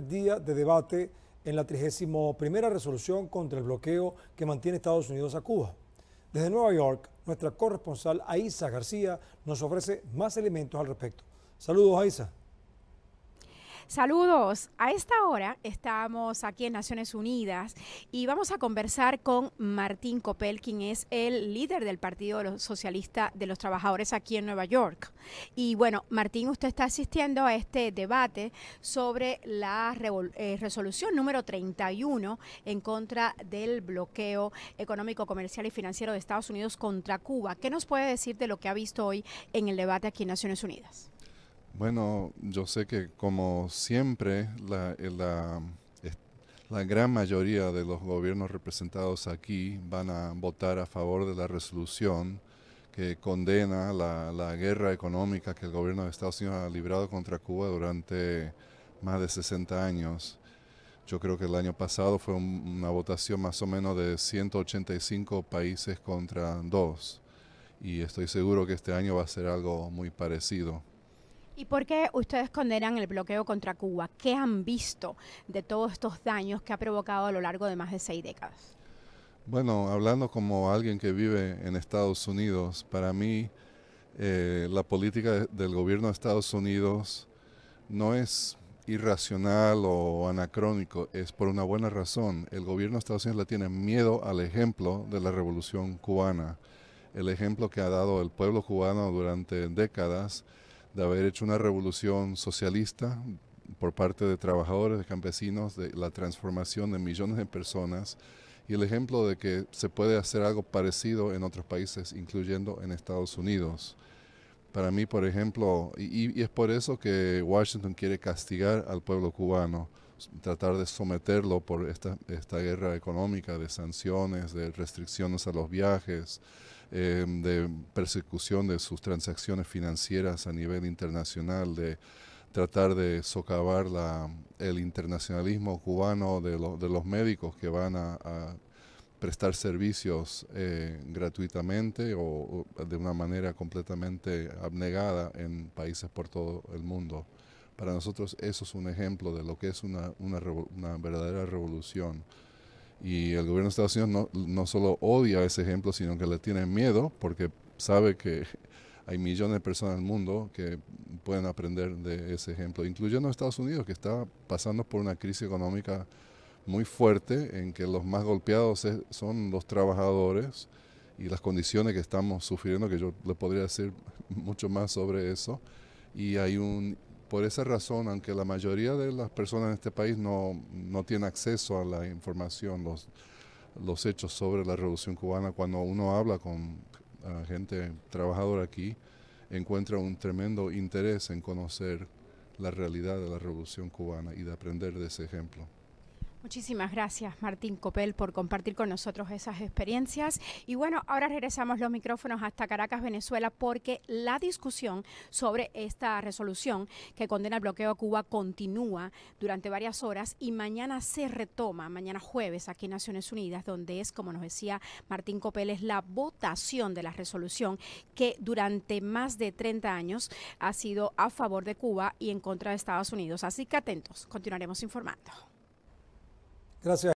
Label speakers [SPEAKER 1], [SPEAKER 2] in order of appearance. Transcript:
[SPEAKER 1] día de debate en la 31 resolución contra el bloqueo que mantiene Estados Unidos a Cuba. Desde Nueva York, nuestra corresponsal Aisa García nos ofrece más elementos al respecto. Saludos, Aisa. Saludos. A esta hora estamos aquí en Naciones Unidas y vamos a conversar con Martín Copel, quien es el líder del Partido Socialista de los Trabajadores aquí en Nueva York. Y bueno, Martín, usted está asistiendo a este debate sobre la eh, resolución número 31 en contra del bloqueo económico, comercial y financiero de Estados Unidos contra Cuba. ¿Qué nos puede decir de lo que ha visto hoy en el debate aquí en Naciones Unidas?
[SPEAKER 2] Bueno, yo sé que como siempre, eh, la, gran mayoría de los gobiernos representados aquí van a votar a favor de la resolución que condena la, guerra económica que el gobierno de Estados Unidos ha librado contra Cuba durante más de 60 años. Yo creo que el año pasado fue una votación más o menos de 185 países contra dos. Y estoy seguro que este año va a ser algo muy parecido.
[SPEAKER 1] ¿Y por qué ustedes condenan el bloqueo contra Cuba? ¿Qué han visto de todos estos daños que ha provocado a lo largo de más de seis décadas?
[SPEAKER 2] Bueno, hablando como alguien que vive en Estados Unidos, para mí eh, la política del gobierno de Estados Unidos no es irracional o anacrónico, es por una buena razón. El gobierno de Estados Unidos le tiene miedo al ejemplo de la revolución cubana, el ejemplo que ha dado el pueblo cubano durante décadas de haber hecho una revolución socialista por parte de trabajadores, de campesinos, de la transformación de millones de personas y el ejemplo de que se puede hacer algo parecido en otros países, incluyendo en Estados Unidos. Para mí, por ejemplo, y, y es por eso que Washington quiere castigar al pueblo cubano, tratar de someterlo por esta, esta guerra económica de sanciones, de restricciones a los viajes, em, de persecución de sus transacciones financieras a nivel internacional, de tratar de socavar el internacionalismo cubano de, de, los médicos que van a, prestar servicios eh, gratuitamente o de una manera completamente abnegada en países por todo el mundo. Para nosotros eso es un ejemplo de lo que es una, una, verdadera revolución. Y el gobierno de Estados Unidos no, no, solo odia ese ejemplo, sino que le tiene miedo porque sabe que hay millones de personas en el mundo que pueden aprender de ese ejemplo, incluyendo Estados Unidos, que está pasando por una crisis económica muy fuerte en que los más golpeados son los trabajadores y las condiciones que estamos sufriendo, que yo le podría decir mucho más sobre eso. Y hay un por esa razón, aunque la mayoría de las personas en este país no, tienen acceso a la información, los, hechos sobre la revolución cubana, cuando uno habla con ah, gente trabajadora aquí, encuentra un tremendo interés en conocer la realidad de la revolución cubana y de aprender de ese ejemplo.
[SPEAKER 1] Muchísimas gracias, Martín Copel, por compartir con nosotros esas experiencias. Y bueno, ahora regresamos los micrófonos hasta Caracas, Venezuela, porque la discusión sobre esta resolución que condena el bloqueo a Cuba continúa durante varias horas y mañana se retoma, mañana jueves, aquí en Naciones Unidas, donde es, como nos decía Martín Copel, es la votación de la resolución que durante más de 30 años ha sido a favor de Cuba y en contra de Estados Unidos. Así que atentos, continuaremos informando.
[SPEAKER 2] Gracias.